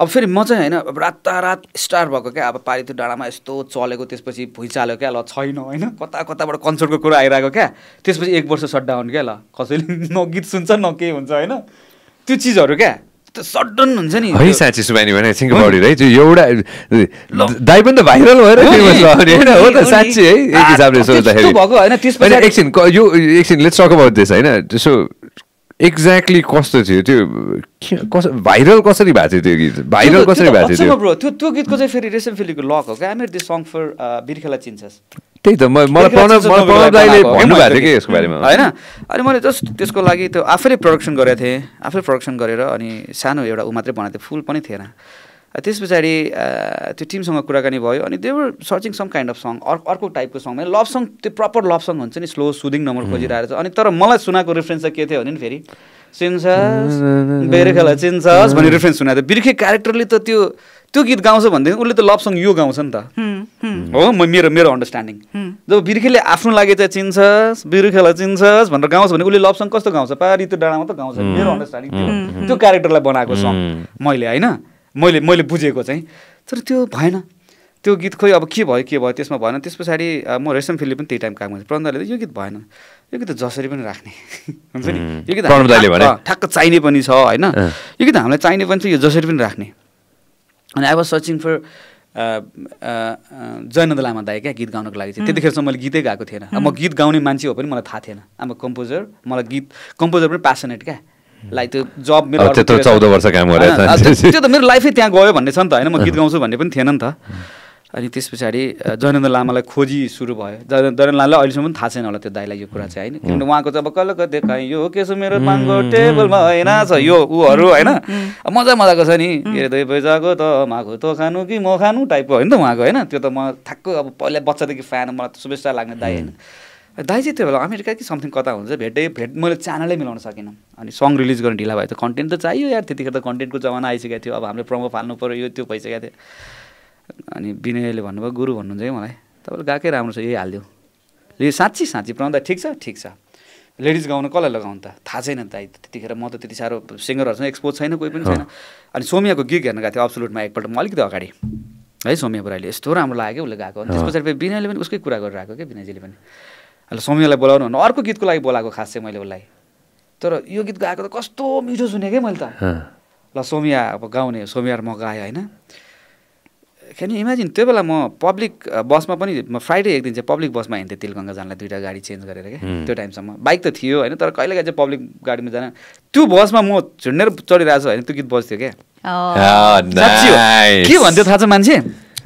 अब फेरि म चाहिँ होइन अब रातारात स्टार भएको क्या अब पारितो डाँडामा यस्तो चलेको त्यसपछि भुइँचाल्यो क्या ल छैन होइन कता कताबाट कन्सर्टको कुरा आइरहेको क्या त्यसपछि एक वर्ष सटडाउन क्या ल कसैले न गीत सुन्छ न के हुन्छ होइन त्यो चिजहरू क्या सडन हुन्छ नि है साँच्ची सुबानी भने थिङ्क अबाउट इट है त्यो एउटा दाइ पनि त भाइरल भएर हो त साँच्ची है एक हिसाबले सोच्दाखेरि भएको होइन त्यसपछि एकछिन यो एकछिन लेट्स टक अबाउट दिस होइन त्यसो एक्ज्याक्टली कस्तो थियो त्यो भाइरल कसरी भएको थियो त्यो गीत भाइरल कसरी भएको थियो ब्रो त्यो त्यो गीतको चाहिँ फेरि रेसम फिलीको लक हो क्या मेरो त्यो सङ्ग फर बिर्खेला चिन्छस् त्यही त मलाई प्रणव प्रणव दाईले भन्नुभएको थियो कि यसको बारेमा होइन अनि मैले जस्ट त्यसको लागि त्यो आफैले प्रडक्सन गरेको थिएँ आफै प्रडक्सन गरेर अनि सानो एउटा ऊ मात्रै बनाएको थिएँ फुल पनि थिएन Uh, त्यस पछाडि uh, त्यो टिमसँग कुराकानी भयो अनि they were searching some kind of song अर्को अर्को टाइपको सङ लभ सङ त्यो प्रपर लभ सङ हुन्छ नि स्लो सुदिङ नम्बर खोजिरहेको छ अनि तर मलाई सुनाएको रेफरेन्स चाहिँ के थियो भने नि फेरि चिन्छ hmm. बेरेखेला चिन्छस् भन्ने रेफरेन्स सुनाएको थियो बिर्खे क्यारेक्टरले त त्यो त्यो गीत गाउँछ भनेदेखि उसले त लभ सङ यो गाउँछ नि त hmm. Hmm. हो म मेरो मेरो अन्डरस्ट्यान्डिङ जब बिर्खेले आफ्नो लागि चाहिँ चिन्छस् बिर्खेलाई चिन्छस् भनेर गाउँछ भने उसले लभ सङ कस्तो गाउँछ पारि त्यो डाँडामा त गाउँछ मेरो अन्डरस्ट्यान्डिङ त्यो क्यारेक्टरलाई बनाएको सङ मैले होइन मैले मैले बुझेको चाहिँ तर त्यो भएन त्यो गीत खोइ अब के भयो के भयो त्यसमा भएन त्यस पछाडि म रेशम फिल्डले पनि त्यही टाइम काम गर्छु त यो गीत भएन यो गीत त जसरी पनि राख्ने हुन्छ नि यो गीत ठ्याक्क चाहिने पनि छ होइन यो गीत हामीलाई चाहिने पनि छ यो जसरी पनि राख्ने अनि I was searching for Jayananda Lama दाई क्या गीत गाउनको लागि चाहिँ त्यतिखेरसम्म मैले गीतै गाएको थिएन म गीत गाउने मान्छे हो पनि मलाई थाहा थिएन अब कम्पोजर मलाई गीत कम्पोजर पनि प्यासनेट क्या लाइक त्यो जब मेरो त्यत्रो चौध वर्ष काम गरेर त्यो त मेरो लाइफै त्यहाँ गयो भन्ने छ नि त होइन म गीत गाउँछु भन्ने पनि थिएन नि त अनि त्यस पछाडि जयनेन्द्र लामालाई खोजी सुरु भयो जयनेन्द्र लामालाई अहिलेसम्म पनि थाहा छैन होला त्यो दाईलाई यो कुरा चाहिँ होइन किनभने उहाँको चाहिँ अब कल देखाएँ यो केसो मेरो पाङ्गो टेबलमा होइन छ यो ऊहरू होइन मजा मजाको छ नि के अरे दुई पैसाको त माघो तँ खानु कि म खानु टाइपको होइन त उहाँको होइन त्यो त म ठ्याक्कै अब पहिला बच्चादेखि फ्यान मलाई शुभेच्छा लाग्ने दाई होइन दाइ चाहिँ त्यो बेला अमेरिका कि समथिङ कता हुन्छ भेटै भेट मैले च्यानलै मिलाउन सकिनँ अनि सङ्ग रिलिज गर्ने ढिला भयो त कन्टेन्ट त चाहियो यार त्यतिखेर त कन्टेन्टको जमाना आइसकेको थियो अब हामीले प्रमो फाल्नु पऱ्यो यो त्यो भइसकेको थियो अनि विनयले भन्नुभयो गुरु भन्नुहुन्छ कि मलाई तपाईँले गएकै राम्रो छ यही हालिदियो यो साँच्ची साँच्ची प्रम ठिक छ ठिक छ लेडिज गाउनु कसलाई लगाउनु त थाहा छैन दाइ त्यतिखेर म त त्यति साह्रो सिङ्गरहरूसँग एक्सपोज छैन कोही पनि छैन अनि सोमियाको गीत हेर्न गएको थियो अब्सोलुटमा एकपल्ट म अलिकति अगाडि है सोमिया बुढाले यस्तो राम्रो लाग्यो उसले गएको अनि त्यस पछाडि विनयले पनि उसकै कुरा गरिरहेको क्या विनयजीले पनि सोमियालाई बोलाउनु भने अर्को गीतको लागि बोलाएको खास चाहिँ मैले उसलाई तर यो गीत गाएको त कस्तो मिठो सुने क्या मैले त ल सोमिया अब गाउने सोमिया र म गाएँ होइन खेल्ने इमेजिन त्यो बेला म पब्लिक बसमा पनि म फ्राइडे एक दिन चाहिँ पब्लिक बसमा हिँड्थेँ तिलगङ्गा जानलाई दुइटा गाडी चेन्ज गरेर क्या त्यो टाइमसम्म बाइक त थियो होइन तर कहिलेकाहीँ चाहिँ पब्लिक गाडीमा जान त्यो बसमा म झुन्डेर चढिरहेको छु होइन त्यो गीत बस्थ्यो क्या oh, के भन्थ्यो थाहा छ मान्छे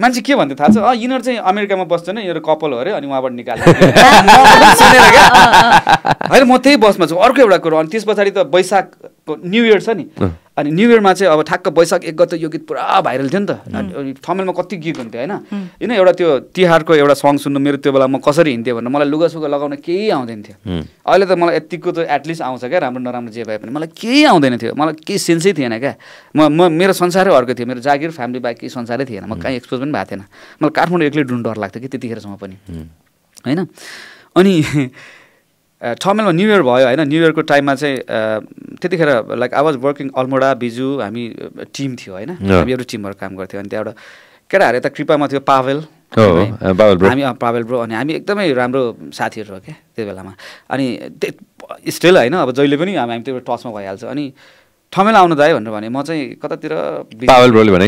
मान्छे के भन्थ्यो थाहा छ अँ यिनीहरू चाहिँ अमेरिकामा बस्छन् यिनीहरू कपाल हो अरे अनि उहाँबाट निकाल्ने होइन म त्यही बसमा छु अर्को एउटा कुरो अनि त्यस पछाडि त वैशाखको न्यु इयर छ नि अनि न्यु इयरमा चाहिँ अब ठ्याक्क वैशाख एक गते यो गीत पुरा भाइरल थियो नि त थमेलमा कति गीत हुन्थ्यो होइन होइन एउटा त्यो तिहारको एउटा सङ्ग सुन्नु मेरो त्यो बेला म कसरी हिँड्थेँ भनेर मलाई लुगासुगा लगाउन केही आउँदैन थियो अहिले त मलाई यतिको त एटलिस्ट आउँछ क्या राम्रो नराम्रो जे भए पनि मलाई केही आउँदैन थियो मलाई केही सेन्सै थिएन क्या म म मेरो संसारै अर्को थियो मेरो जागिर फ्यामिली बाहेक केही संसारै थिएन म कहीँ एक्सपोज पनि भएको थिएन मलाई काठमाडौँ एक्लै डुन डर लाग्थ्यो कि त्यतिखेरसम्म पनि होइन अनि ठमेलमा न्यु इयर भयो होइन न्यु इयरको टाइममा चाहिँ त्यतिखेर like I was working Almora Biju हामी टिम थियो होइन हामीहरू टिमहरू काम गर्थ्यो अनि त्यहाँबाट केटाहरू यता कृपामा थियो पावेल oh, uh, हामी पावेल ब्रो अनि हामी एकदमै राम्रो साथीहरू हो क्या त्यो बेलामा अनि स्टिल होइन अब जहिले पनि हामी त्यो टचमा भइहाल्छ अनि ठमेल आउनु दायो भनेर भने म चाहिँ कतातिर पावेल ब्रोले भने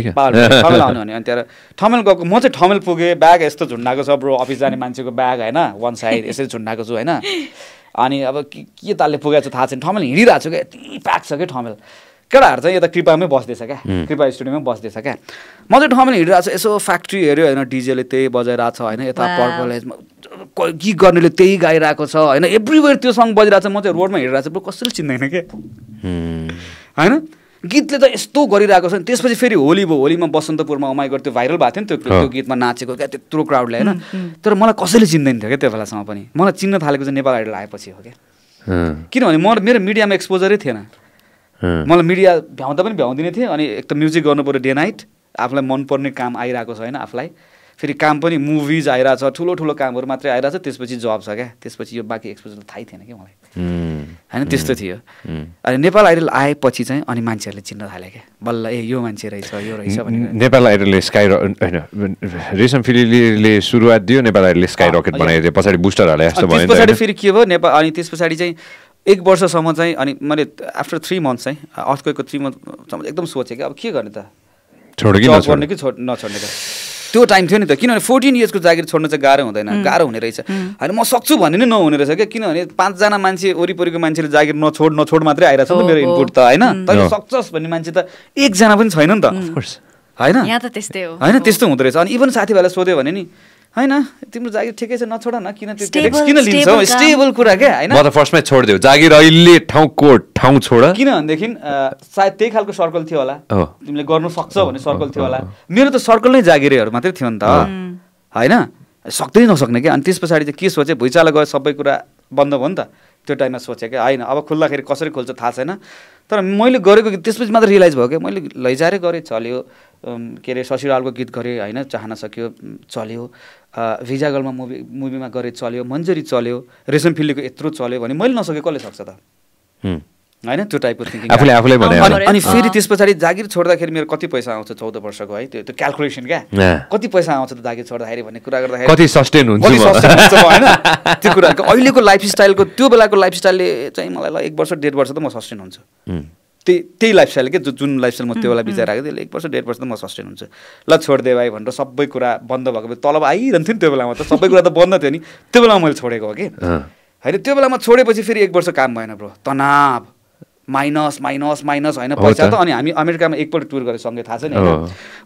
ठमेल आउनु भने अनि त्यहाँ ठमेल गएको म चाहिँ ठमेल पुगेँ ब्याग यस्तो झुन्डाएको छ ब्रो अफिस जाने मान्छेको ब्याग होइन वान साइड यसरी झुन्डाएको छु होइन अनि अब के के तालले पुगेको छ थाहा छैन ठमेल हिँडिरहेको छु क्या यति प्याक छ क्या ठमेल केटाहरू चाहिँ यता कृपामै बस्दैछ क्या कृपा स्टुडियोमै बस्दैछ क्या म चाहिँ ठमेल हिँडिरहेको छु यसो फ्याक्ट्री हेऱ्यो होइन डिजेले त्यही बजाइरहेको छ होइन यता पर्कलेजमा गीत गर्नेले त्यही गाइरहेको छ होइन एभ्रिवेयर त्यो सङ्ग बजिरहेको छ म चाहिँ रोडमा हिँडिरहेको छु कसैले चिन्दैन क्या होइन गीतले त यस्तो गरिरहेको छ नि त्यसपछि फेरि होली भयो होलीमा बसन्तपुरमा उमाइ गर्थ्यो भाइरल भएको थियो नि त्यो त्यो गीतमा नाचेको क्या त्यत्रो क्राउडले होइन तर मलाई कसैले चिन्दैन थियो क्या त्यो बेलासम्म पनि मलाई चिन्न थालेको चाहिँ नेपाल आइडल आएपछि हो क्या किनभने म मेरो मिडियामा एक्सपोजरै थिएन मलाई मिडिया भ्याउँदा पनि भ्याउँदिने थिएँ अनि एक त म्युजिक गर्नु पऱ्यो डे नाइट आफूलाई मनपर्ने काम आइरहेको छ होइन आफूलाई फेरि काम पनि मुभिज आइरहेछ ठुलो ठुलो कामहरू मात्रै आइरहेछ त्यसपछि जब छ क्या त्यसपछि यो बाँकी एक्सपोजर थाहै थिएन क्या मलाई होइन त्यस्तो थियो अनि नेपाल आइडल आएपछि चाहिँ अनि मान्छेहरूले चिन्न थाले क्या बल्ल ए यो मान्छे रहेछ यो रहेछ भनेर नेपाल आइडलले स्काई होइन रेसम फिलिले सुरुवात दियो नेपाल आइडलले स्काई रकेट बनाइदियो पछाडि हाले जस्तो भयो पछाडि फेरि के भयो नेपाल अनि त्यस पछाडि चाहिँ एक वर्षसम्म चाहिँ अनि मैले आफ्टर थ्री मन्थ चाहिँ अर्थको थ्री मन्थसम्म एकदम सोचेँ कि अब के गर्ने त छोड्ने कि नछोड्ने त त्यो टाइम थियो नि त किनभने फोर्टिन इयर्सको जागिर छोड्नु चाहिँ गाह्रो हुँदैन गाह्रो हुने रहेछ होइन म सक्छु भन्ने नै नहुने रहेछ क्या किनभने पाँचजना मान्छे वरिपरिको मान्छेले जागिर नछोड नछोड मात्रै आइरहेको छ त मेरो इनपुट त होइन तैँले सक्छस् भन्ने मान्छे त एकजना पनि छैन नि त होइन होइन त्यस्तो हुँदो रहेछ अनि इभन साथीभाइलाई सोध्यो भने नि होइन तिम्रो जागिर ठिकै छ नछोड न किन त्यो किन लिन्छौ स्टेबल कुरा क्या होइन म त फर्स्टमै छोडिदियो जागिर अहिले ठाउँ कोट ठाउँ छोड किन भनेदेखि सायद त्यही खालको सर्कल थियो होला तिमीले गर्नु सक्छ भन्ने सर्कल थियो होला मेरो त सर्कल नै जागिरेहरू मात्रै थियो नि त होइन सक्दै नसक्ने क्या अनि त्यस पछाडि चाहिँ के सोचे भुइँचालो गयो सबै कुरा बन्द भयो नि त त्यो टाइममा सोचेँ क्या होइन अब खुल्दाखेरि कसरी खोल्छ थाहा छैन तर मैले गरेको त्यसपछि मात्र रियलाइज भयो क्या मैले लैजारै गरेँ चल्यो के अरे ससुरालको गीत गरेँ होइन चाहन सक्यो चल्यो भिजागलमा मुभी मुभीमा गरेँ चल्यो मन्जरी चल्यो रेशम फिल्लीको यत्रो चल्यो भने मैले नसकेँ कसले सक्छ त होइन त्यो टाइपको थिङ्किङ अनि फेरि त्यस पछाडि जागिर छोड्दाखेरि मेरो कति पैसा आउँछ चौध वर्षको है त्यो त्यो क्यालकुलेसन क्या कति पैसा आउँछ त जागिर छोड्दाखेरि भन्ने कुरा गर्दाखेरि कति सस्टेन हुन्छ त्यो कुरा अहिलेको लाइफस्टाइलको त्यो बेलाको लाइफस्टाइलले चाहिँ मलाई एक वर्ष डेढ वर्ष त म सस्टेन हुन्छु त्यही त्यही लाइफस्टाइल के जुन लाइफस्टाइल म त्यो बेला विचार आएको त्यसले एक वर्ष डेढ वर्ष त म सस्टेन हुन्छ ल छोडिदिए भाइ भनेर सबै कुरा बन्द भएको बेला तलब आइरहन्थ्यो नि त्यो बेलामा त सबै कुरा त बन्द थियो नि त्यो बेलामा मैले छोडेको हो कि होइन त्यो बेलामा छोडेपछि फेरि एक वर्ष काम भएन ब्रो तनाव माइनस माइनस माइनस होइन पैसा त अनि हामी अमेरिकामा एकपल्ट टुर गरेर सँगै थाहा छ नि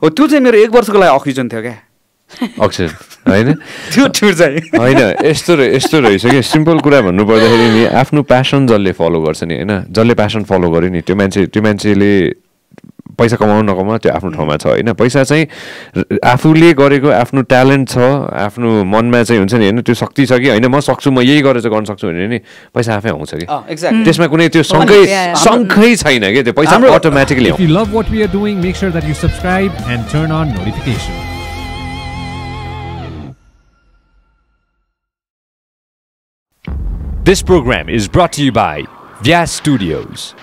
हो त्यो चाहिँ मेरो एक वर्षको लागि अक्सिजन थियो क्या अक्षर होइन त्यो होइन यस्तो यस्तो रहेछ कि सिम्पल कुरा भन्नु पर्दाखेरि नि आफ्नो प्यासन जसले फलो गर्छ नि होइन जसले प्यासन फलो गर्यो नि त्यो मान्छे त्यो मान्छेले पैसा कमाउनु नकमाउनु त्यो आफ्नो ठाउँमा छ होइन पैसा चाहिँ आफूले गरेको आफ्नो ट्यालेन्ट छ आफ्नो मनमा चाहिँ हुन्छ नि होइन त्यो शक्ति छ कि होइन म सक्छु म यही गरेर चाहिँ गर्न सक्छु भने नि पैसा आफै आउँछ कि त्यसमा कुनै त्यो सङ्कै सङ्कै छैन कि त्यो पैसा automatically This program is brought to you by Vias Studios.